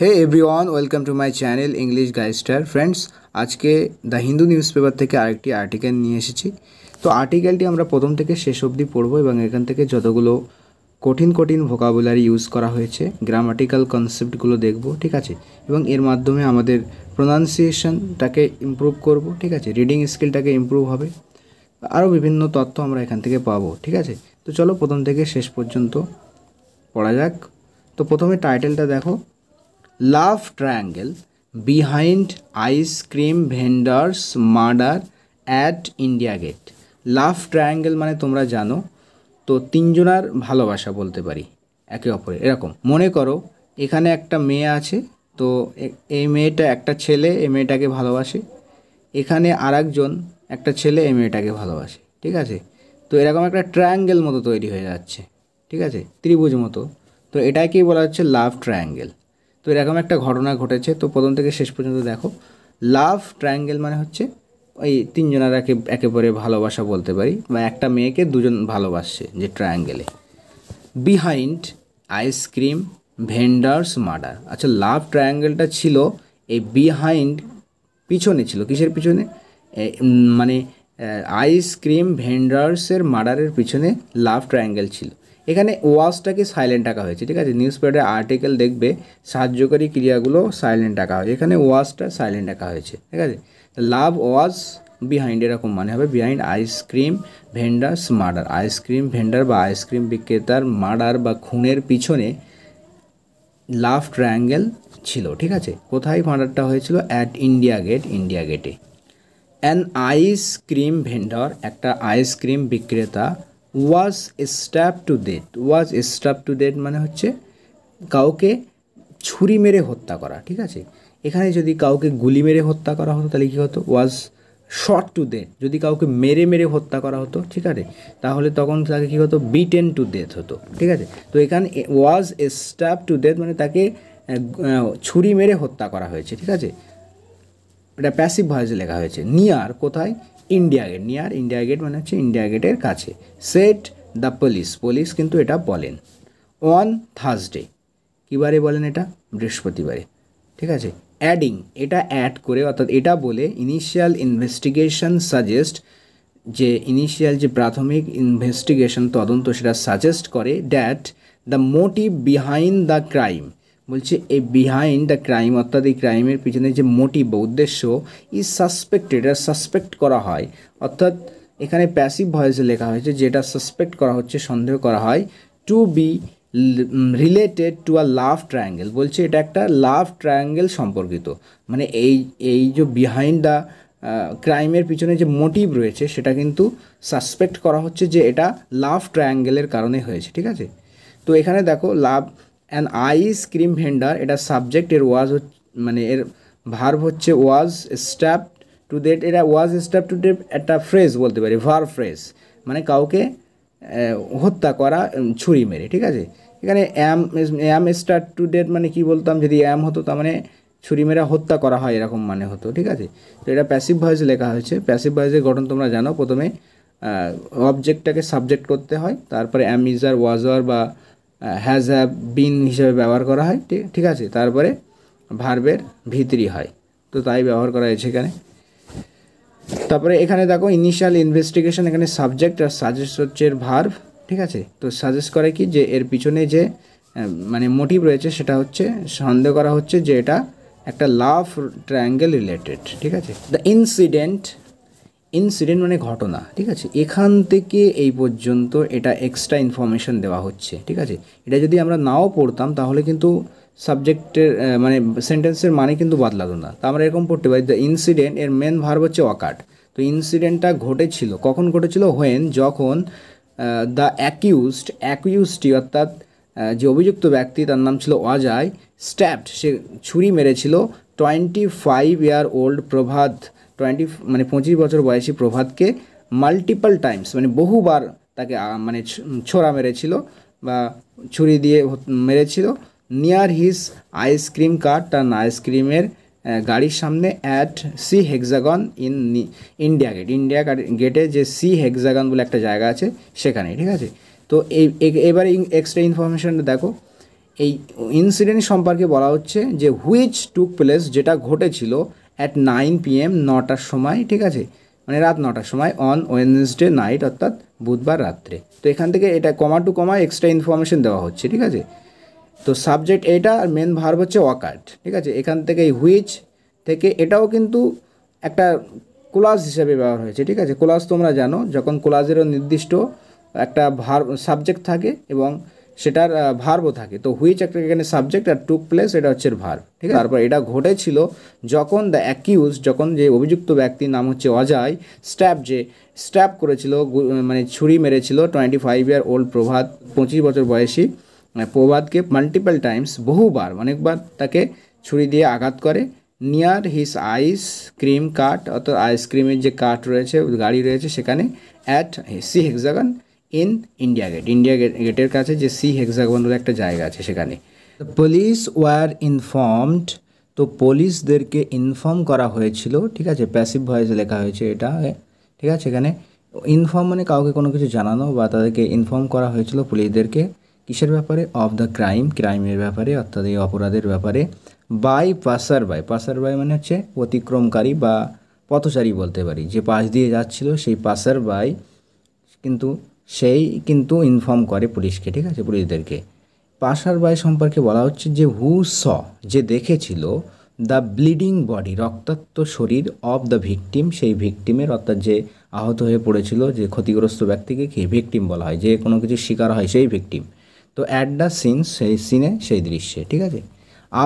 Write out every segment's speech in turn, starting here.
hey everyone welcome to my channel English গাইস্টার friends আজকে the Hindu newspaper থেকে আরেকটি আর্টিকেল নিয়ে এসেছি তো আর্টিকেলটি আমরা প্রথম থেকে শেষ অবধি পড়বো এবং এখান থেকে যতগুলো কঠিন কঠিন ভোকাবুলারি ইউজ করা হয়েছে গ্রামাটিক্যাল কনসেপ্টগুলো দেখব ঠিক আছে এবং এর মাধ্যমে আমাদের প্রোনাউন্সিয়েশনটাকে ইম্প্রুভ করব ঠিক আছে রিডিং স্কিলটাকে ইম্প্রুভ হবে আরও বিভিন্ন তথ্য আমরা এখান থেকে পাবো ঠিক আছে তো চলো প্রথম থেকে শেষ পর্যন্ত পড়া যাক তো প্রথমে টাইটেলটা দেখো love triangle behind ice cream vendors murder at India Gate love triangle মানে তোমরা জানো তো তিনজনার ভালোবাসা বলতে পারি একে অপরে এরকম মনে করো এখানে একটা মেয়ে আছে তো এই মেয়েটা একটা ছেলে এই মেয়েটাকে ভালোবাসে এখানে আর একটা ছেলে এই মেয়েটাকে ভালোবাসে ঠিক আছে তো এরকম একটা ট্রায়াঙ্গেল মতো তৈরি হয়ে যাচ্ছে ঠিক আছে ত্রিভুজ মতো তো এটাকেই বলা হচ্ছে লাভ ট্রায়াঙ্গেল তো এরকম একটা ঘটনা ঘটেছে তো প্রথম থেকে শেষ পর্যন্ত দেখো লাভ ট্রায়াঙ্গেল মানে হচ্ছে ওই তিনজনের একে একেবারে ভালোবাসা বলতে পারি বা একটা মেয়েকে দুজন ভালোবাসছে যে ট্রায়াঙ্গেলে বিহাইন্ড আইসক্রিম ভেন্ডার্স মার্ডার আচ্ছা লাভ ট্রায়াঙ্গেলটা ছিল এই বিহাইন্ড পিছনে ছিল কিসের পিছনে মানে আইসক্রিম ভেন্ডার্সের মার্ডারের পিছনে লাভ ট্রায়াঙ্গেল ছিল এখানে ওয়াসটাকে সাইলেন্ট রাখা হয়েছে ঠিক আছে নিউজ পেপারের আর্টিকেল দেখবে সাহায্যকারী ক্রিয়াগুলো সাইলেন্ট রাখা হয় এখানে ওয়াসটা সাইলেন্ট রাখা হয়েছে ঠিক আছে লাভ ওয়াস বিহাইন্ড এরকম মানে হবে behind ice cream vendors murder ice cream vendor বা আইসক্রিম বিক্রেতার মার্ডার বা খুনের পিছনে লাভ ট্রায়াঙ্গেল ছিল ঠিক আছে কোথায় মার্ডারটা হয়েছিল অ্যাট ইন্ডিয়া গেট ইন্ডিয়া গেটে অ্যান আইসক্রিম ভেন্ডার একটা আইসক্রিম বিক্রেতা was stab to death was stab to death মানে হচ্ছে কাউকে ছুরি মেরে হত্যা করা ঠিক আছে এখানে যদি কাউকে গুলি মেরে হত্যা করা হতো তাহলে কী হতো ওয়াজ শর্ট টু ডেথ যদি কাউকে মেরে মেরে হত্যা করা হতো ঠিক আছে তাহলে তখন তাকে কী হতো বিটেন টু ডেথ হতো ঠিক আছে তো এখানে ওয়াজ স্ট্যাপ টু ডেথ মানে তাকে ছুরি মেরে হত্যা করা হয়েছে ঠিক আছে এটা প্যাসিভ ভয়েসে লেখা হয়েছে নিয়ার কোথায় India Gate near India Gate মানে হচ্ছে ইন্ডিয়া গেটের কাছে সেট দ্য পুলিশ পুলিশ কিন্তু এটা বলেন অন থার্সডে কী বারে বলেন এটা বৃহস্পতিবারে ঠিক আছে অ্যাডিং এটা অ্যাড করে অর্থাৎ এটা বলে ইনিশিয়াল ইনভেস্টিগেশন সাজেস্ট যে ইনিশিয়াল যে প্রাথমিক ইনভেস্টিগেশন তদন্ত সেটা সাজেস্ট করে that the motive behind the crime বলছে এ বিহাইন্ড দ্য ক্রাইম অর্থাৎ এই ক্রাইমের পিছনে যে মোটিভ বা উদ্দেশ্য ইজ সাসপেক্টেড এটা সাসপেক্ট করা হয় অর্থাৎ এখানে প্যাসিভ ভয়েসে লেখা হয়েছে যেটা সাসপেক্ট করা হচ্ছে সন্দেহ করা হয় to be related to a love triangle বলছে এটা একটা লাভ ট্রায়াঙ্গেল সম্পর্কিত মানে এই এই যে বিহাইন্ড দ্য ক্রাইমের পিছনে যে মোটিভ রয়েছে সেটা কিন্তু সাসপেক্ট করা হচ্ছে যে এটা লাভ ট্রায়াঙ্গেলের কারণে হয়েছে ঠিক আছে তো এখানে দেখো love an ice cream vendor এটা সাবজেক্ট এর ওয়াজ মানে এর ভার্ভ হচ্ছে ওয়াজ স্ট্যাপ টু ডেট এটা ওয়াজ স্ট্যাপ টু ডেট একটা ফ্রেজ বলতে পারি ভার ফ্রেজ মানে কাউকে হত্যা করা ছুরি মেরে ঠিক আছে এখানে am am start to date মানে কি বলতাম যদি অ্যাম হতো তার মানে ছুরি মেরা হত্যা করা হয় এরকম মানে হতো ঠিক আছে তো এটা প্যাসিভ ভয়েস লেখা হয়েছে প্যাসিভ ভয়েসের গঠন তোমরা জানো প্রথমে অবজেক্টটাকে সাবজেক্ট করতে হয় তারপরে অ্যামিজার ওয়াজার বা হ্যাজ হ্যাভ বিন হিসেবে ব্যবহার করা হয় ঠিক আছে তারপরে ভার্বের ভিতরি হয় তো তাই ব্যবহার করা হয়েছে এখানে তারপরে এখানে দেখো ইনিশিয়াল ইনভেস্টিগেশন এখানে সাবজেক্ট আর সাজেস্ট হচ্ছে ভার্ভ ঠিক আছে তো সাজেস্ট করে কি যে এর পিছনে যে মানে মোটিভ রয়েছে সেটা হচ্ছে সন্দেহ করা হচ্ছে যে এটা একটা লাভ ট্রায়াঙ্গেল রিলেটেড ঠিক আছে দ্য ইনসিডেন্ট ইনসিডেন্ট মানে ঘটনা ঠিক আছে এখান থেকে এই পর্যন্ত এটা এক্সট্রা ইনফরমেশন দেওয়া হচ্ছে ঠিক আছে এটা যদি আমরা নাও পড়তাম তাহলে কিন্তু সাবজেক্টের মানে সেন্টেন্সের মানে কিন্তু বদলাতো না তা আমরা এরকম পড়তে পারি দ্য ইনসিডেন্ট এর মেন ভার হচ্ছে অকাট তো ইনসিডেন্টটা ঘটেছিল কখন ঘটেছিল হোয়েন যখন দ্য অ্যাকিউজড অ্যাকিউজটি অর্থাৎ যে অভিযুক্ত ব্যক্তি তার নাম ছিল অজয় স্ট্যাপড সে ছুরি মেরেছিল twenty five year old Prabhat twenty মানে পঁচিশ বছর বয়সী প্রভাতকে মাল্টিপাল টাইমস মানে বহুবার তাকে মানে ছোড়া মেরেছিল বা ছুরি দিয়ে মেরেছিল নিয়ার হিস আইসক্রিম কার টান আইসক্রিমের গাড়ির সামনে at C hexagon in India Gate India গেটে যে সি হেক্সাগন বলে একটা জায়গা আছে সেখানে ঠিক আছে তো এই এবারে এক্সট্রা ইনফরমেশনটা দেখো এই ইনসিডেন্ট সম্পর্কে বলা হচ্ছে যে হুইচ টুক প্লেস যেটা ঘটেছিল অ্যাট নাইন পিএম নটার সময় ঠিক আছে মানে রাত নটার সময় অন ওয়েনসডে নাইট অর্থাৎ বুধবার রাত্রে তো এখান থেকে এটা comma to comma extra information দেওয়া হচ্ছে ঠিক আছে তো সাবজেক্ট এটা আর মেন ভার হচ্ছে ওয়াকার্ড ঠিক আছে এখান থেকে হুইচ থেকে এটাও কিন্তু একটা কোলাজ হিসেবে ব্যবহার হয়েছে ঠিক আছে কোলাজ তোমরা জানো যখন কোলাজেরও নির্দিষ্ট একটা ভার সাবজেক্ট থাকে এবং সেটার ভার্বও থাকে তো হুইচ একটা এখানে সাবজেক্ট আর টুক প্লেস এটা হচ্ছে ভার্ব ঠিক আছে তারপর এটা ঘটেছিল যখন দ্য অ্যাকিউজ যখন যে অভিযুক্ত ব্যক্তির নাম হচ্ছে অজয় স্ট্যাপ যে স্ট্যাপ করেছিল মানে ছুরি মেরেছিল twenty five year old Prabhat পঁচিশ বছর বয়সী প্রভাতকে মাল্টিপল টাইমস বহুবার অনেকবার তাকে ছুরি দিয়ে আঘাত করে নিয়ার হিস আইস ক্রিম কাট অর্থাৎ আইসক্রিমের যে কাট রয়েছে গাড়ি রয়েছে সেখানে at C hexagon in India Gate India গেটের কাছে যে সি হেক্সাগন একটা জায়গা আছে সেখানে পুলিশ ওয়ার ইনফর্মড তো পুলিশদেরকে ইনফর্ম করা হয়েছিল ঠিক আছে প্যাসিভ ভয়েস লেখা হয়েছে এটা ঠিক আছে এখানে ইনফর্ম মানে কাউকে কোনো কিছু জানানো বা তাদেরকে ইনফর্ম করা হয়েছিল পুলিশদেরকে কিসের ব্যাপারে অফ দ্য ক্রাইম ক্রাইমের ব্যাপারে অর্থাৎ এই অপরাধের ব্যাপারে by passer by passer by মানে হচ্ছে অতিক্রমকারী বা পথচারী বলতে পারি যে পাশ দিয়ে যাচ্ছিল সেই পাসার বাই কিন্তু সেই কিন্তু ইনফর্ম করে পুলিশকে ঠিক আছে পুলিশদেরকে পাশার বাই সম্পর্কে বলা হচ্ছে যে হু স যে দেখেছিল দ্য ব্লিডিং বডি রক্তাক্ত শরীর অব দ্য ভিকটিম সেই ভিকটিমের অর্থাৎ যে আহত হয়ে পড়েছিল যে ক্ষতিগ্রস্ত ব্যক্তিকে কি ভিকটিম বলা হয় যে কোনো কিছু শিকার হয় সেই ভিকটিম তো অ্যাট দ্য সিন সেই সিনে সেই দৃশ্যে ঠিক আছে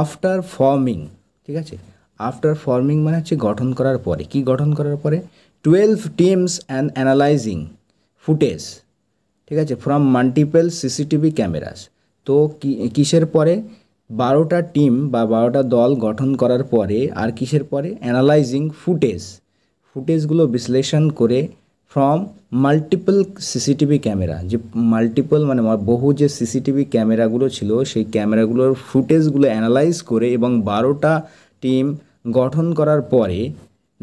আফটার ফর্মিং ঠিক আছে আফটার ফর্মিং মানে হচ্ছে গঠন করার পরে কি গঠন করার পরে twelve teams and analysing footage ঠিক আছে ফ্রম মাল্টিপল সিসিটিভি ক্যামেরাস তো কিসের পরে বারোটা টিম বা বারোটা দল গঠন করার পরে আর কিসের পরে অ্যানালাইজিং ফুটেজ ফুটেজগুলো বিশ্লেষণ করে ফ্রম মাল্টিপল সিসিটিভি ক্যামেরা যে মাল্টিপল মানে বহু যে সিসিটিভি ক্যামেরাগুলো ছিল সেই ক্যামেরাগুলোর ফুটেজগুলো অ্যানালাইজ করে এবং বারোটা টিম গঠন করার পরে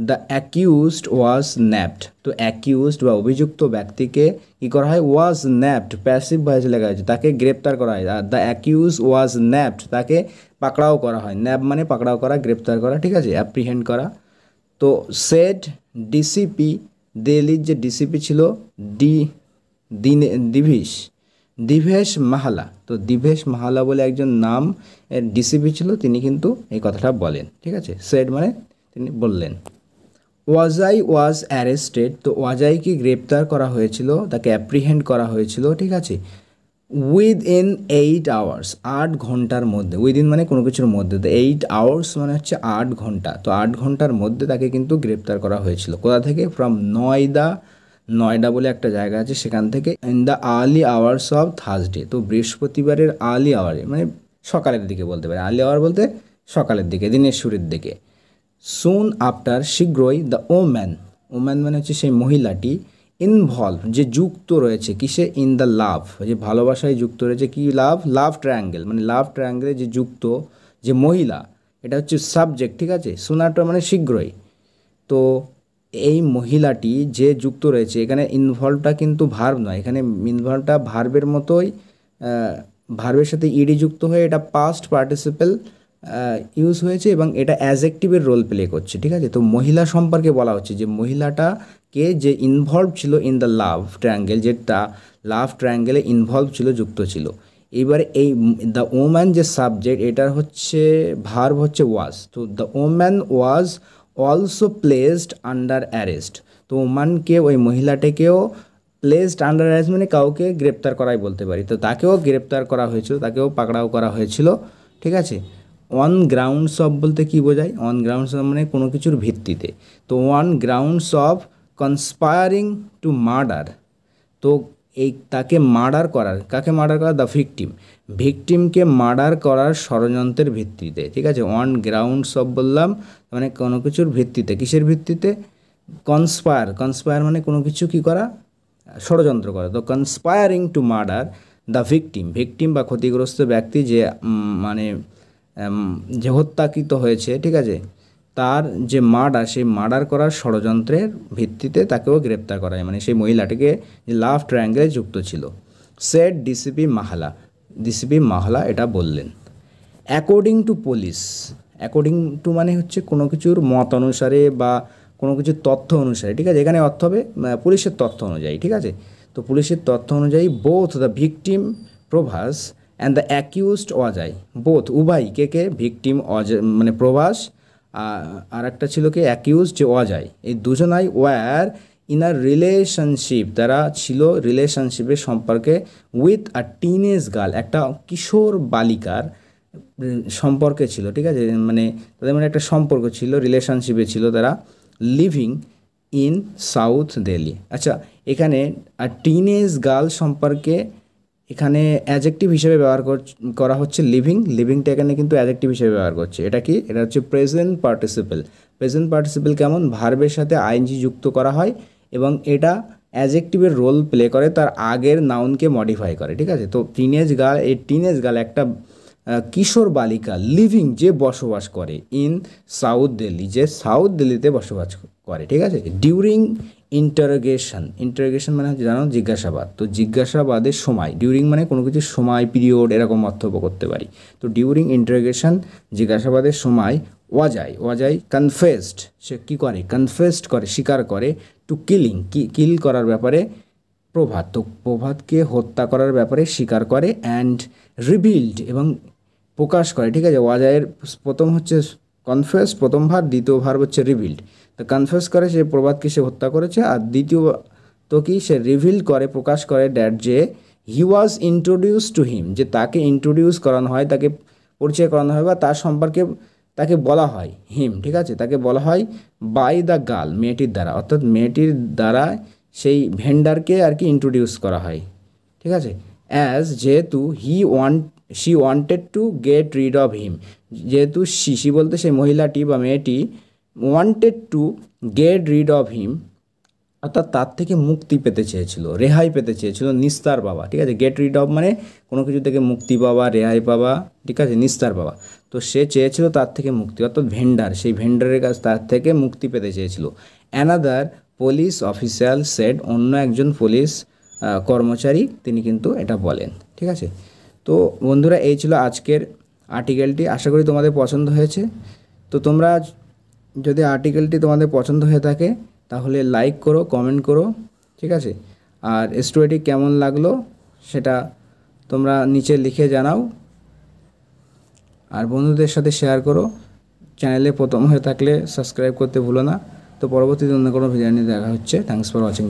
দ্য অ্যাকিউজড ওয়াজ ন্যাপড তো অ্যাকিউজড বা অভিযুক্ত ব্যক্তিকে কী করা হয় ওয়াজ ন্যাপড প্যাসিভ ভয়েসে লেখা হয়েছে তাকে গ্রেপ্তার করা হয় আর দ্য অ্যাকিউজ ওয়াজ ন্যাপড তাকে পাকড়াও করা হয় ন্যাপ মানে পাকড়াও করা গ্রেপ্তার করা ঠিক আছে অ্যাপ্রিহেন্ড করা তো সেট ডিসিপি দিল্লির যে ডিসিপি ছিল ডি দিনে দিভিস দিভেশ মাহালা তো দিভেশ মাহালা বলে একজন নাম ডিসিপি ছিল তিনি কিন্তু এই কথাটা বলেন ঠিক আছে সেট মানে তিনি বললেন ওয়াজাই ওয়াজ অ্যারেস্টেড তো ওয়াজাইকে গ্রেপ্তার করা হয়েছিল তাকে অ্যাপ্রিহেন্ড করা হয়েছিল ঠিক আছে উইদ ইন এইট আওয়ার্স আট ঘন্টার মধ্যে উইদিন মানে কোনো কিছুর মধ্যে তো এইট আওয়ার্স মানে হচ্ছে আট ঘন্টা তো আট ঘন্টার মধ্যে তাকে কিন্তু গ্রেপ্তার করা হয়েছিল কোথা থেকে ফ্রম নয়দা নয়ডা বলে একটা জায়গা আছে সেখান থেকে in the early hours of Thursday তো বৃহস্পতিবারের আর্লি আওয়ারে মানে সকালের দিকে বলতে পারে আর্লি আওয়ার বলতে সকালের দিকে দিনের শুরুর দিকে সুন আফটার শীঘ্রই দ্য ওম্যান ওম্যান মানে হচ্ছে সেই মহিলাটি ইনভলভ যে যুক্ত রয়েছে কিসে ইন দ্য লাভ যে ভালোবাসায় যুক্ত রয়েছে কি লাভ লাভ ট্রায়াঙ্গেল মানে লাভ ট্রায়াঙ্গেলে যে যুক্ত যে মহিলা এটা হচ্ছে সাবজেক্ট ঠিক আছে সুন আফটার মানে শীঘ্রই তো এই মহিলাটি যে যুক্ত রয়েছে এখানে ইনভলভটা কিন্তু ভার্ব নয় এখানে ইনভলভটা ভার্বের মতোই ভার্বের সাথে ইডি যুক্ত হয়ে এটা পাস্ট পার্টিসিপেল ইউজ হয়েছে এবং এটা অ্যাজেক্টিভের রোল প্লে করছে ঠিক আছে তো মহিলা সম্পর্কে বলা হচ্ছে যে মহিলাটাকে যে ইনভলভ ছিল ইন দ্য লাভ ট্রায়াঙ্গেল যেটা লাভ ট্রায়াঙ্গেলে ইনভলভ ছিল যুক্ত ছিল এইবারে এই দ্য ওম্যান যে সাবজেক্ট এটার হচ্ছে ভার্ব হচ্ছে ওয়াজ তো the woman was also placed under arrest তো ওম্যানকে ওই মহিলাটাকেও প্লেসড আন্ডার অ্যারেস্ট মানে কাউকে গ্রেপ্তার করাই বলতে পারি তো তাকেও গ্রেপ্তার করা হয়েছিল তাকেও পাকড়াও করা হয়েছিল ঠিক আছে অন গ্রাউন্ডস অফ বলতে কী বোঝায় অন গ্রাউন্ডস অফ মানে কোনো কিছুর ভিত্তিতে তো on grounds of conspiring to murder তো এই তাকে মার্ডার করার কাকে মার্ডার করা দ্য ভিকটিম ভিকটিমকে মার্ডার করার ষড়যন্ত্রের ভিত্তিতে ঠিক আছে অন গ্রাউন্ড সব বললাম মানে কোনো কিছুর ভিত্তিতে কিসের ভিত্তিতে কনস্পায়ার কনস্পায়ার মানে কোনো কিছু কি করা ষড়যন্ত্র করা তো conspiring to murder the victim victim বা ক্ষতিগ্রস্ত ব্যক্তি যে মানে যে হত্যাকৃত হয়েছে ঠিক আছে তার যে মার্ডার সেই মার্ডার করার ষড়যন্ত্রের ভিত্তিতে তাকেও গ্রেপ্তার করা হয় মানে সেই মহিলাটিকে লাভ ট্রায়াঙ্গেলে যুক্ত ছিল set DCP Mahala DCP Mahala এটা বললেন according to police according to মানে হচ্ছে কোনো কিছুর মত অনুসারে বা কোনো কিছু তথ্য অনুসারে ঠিক আছে এখানে অর্থ হবে পুলিশের তথ্য অনুযায়ী ঠিক আছে তো পুলিশের তথ্য অনুযায়ী both the victim Prabhas and the accused Ajay both উভয় কে কে ভিকটিম অজয় মানে প্রবাস আর একটা ছিল কি অ্যাকিউজ যে অজয় এই দুজনাই ওয়ার ইন আ রিলেশনশিপ তারা ছিল রিলেশনশিপের সম্পর্কে উইথ আ টিনেজ গার্ল একটা কিশোর বালিকার সম্পর্কে ছিল ঠিক আছে মানে তাদের মানে একটা সম্পর্ক ছিল রিলেশনশিপে ছিল তারা লিভিং ইন সাউথ দিল্লি আচ্ছা এখানে টিনেজ গার্ল সম্পর্কে এখানে অ্যাজেক্টিভ হিসেবে ব্যবহার করা হচ্ছে লিভিং লিভিংটা এখানে কিন্তু অ্যাজেক্টিভ হিসেবে ব্যবহার করছে এটা কি এটা হচ্ছে প্রেজেন্ট পার্টিসিপেল প্রেজেন্ট পার্টিসিপেল কেমন ভার্বের সাথে আইনজি যুক্ত করা হয় এবং এটা অ্যাজেক্টিভের রোল প্লে করে তার আগের নাউনকে মডিফাই করে ঠিক আছে তো টিনেজ গার্ল এই টিনেজ গার্ল একটা কিশোর বালিকা লিভিং যে বসবাস করে ইন সাউথ দিল্লি যে সাউথ দিল্লিতে বসবাস করে ঠিক আছে ডিউরিং ইন্টারোগেশন ইন্টারোগেশন মানে হচ্ছে জানো জিজ্ঞাসাবাদ তো জিজ্ঞাসাবাদের সময় ডিউরিং মানে কোনো কিছু সময় পিরিয়ড এরকম মন্তব্য করতে পারি তো ডিউরিং ইন্টারোগেশন জিজ্ঞাসাবাদের সময় ওয়াজাই ওয়াজাই কনফেসড সে কী করে কনফেসড করে স্বীকার করে টু কিলিং কিল করার ব্যাপারে প্রভাত তো প্রভাতকে হত্যা করার ব্যাপারে স্বীকার করে অ্যান্ড রিভিল্ড এবং প্রকাশ করে ঠিক আছে ওয়াজায়ের প্রথম হচ্ছে কনফেস প্রথম ভার দ্বিতীয় ভার হচ্ছে রিভিল্ড তো কনফেস করে সে প্রবাদকে সে হত্যা করেছে আর দ্বিতীয় তো কি সে রিভিল করে প্রকাশ করে ড্যাট যে হি ওয়াজ ইন্ট্রোডিউস টু হিম যে তাকে ইন্ট্রোডিউস করানো হয় তাকে পরিচয় করানো হয় বা তার সম্পর্কে তাকে বলা হয় হিম ঠিক আছে তাকে বলা হয় বাই দ্য গার্ল মেয়েটির দ্বারা অর্থাৎ মেয়েটির দ্বারা সেই ভেন্ডারকে আর কি ইন্ট্রোডিউস করা হয় ঠিক আছে অ্যাজ যেহেতু he want she wanted to get rid of him যেহেতু শিশি বলতে সেই মহিলাটি বা মেয়েটি wanted to get rid of him অর্থাৎ তার থেকে মুক্তি পেতে চেয়েছিল রেহাই পেতে চেয়েছিল নিস্তার বাবা ঠিক আছে গেট রিড অফ মানে কোনো কিছু থেকে মুক্তি পাওয়া রেহাই পাওয়া ঠিক আছে নিস্তার বাবা তো সে চেয়েছিল তার থেকে মুক্তি অর্থাৎ ভেন্ডার সেই ভেন্ডারের কাছ তার থেকে মুক্তি পেতে চেয়েছিল অ্যানাদার পুলিশ অফিসার সেট অন্য একজন পুলিশ কর্মচারী তিনি কিন্তু এটা বলেন ঠিক আছে তো বন্ধুরা এই ছিল আজকের আর্টিকেলটি আশা করি তোমাদের পছন্দ হয়েছে তো তোমরা যদি আর্টিকেলটি তোমাদের পছন্দ হয়ে থাকে তাহলে লাইক করো কমেন্ট করো ঠিক আছে আর স্টোরিটি কেমন লাগলো সেটা তোমরা নিচে লিখে জানাও আর বন্ধুদের সাথে শেয়ার করো চ্যানেলে প্রথম হয়ে থাকলে সাবস্ক্রাইব করতে ভুলো না তো পরবর্তীতে অন্য কোনো ভিডিও নিয়ে দেখা হচ্ছে থ্যাংকস ফর ওয়াচিং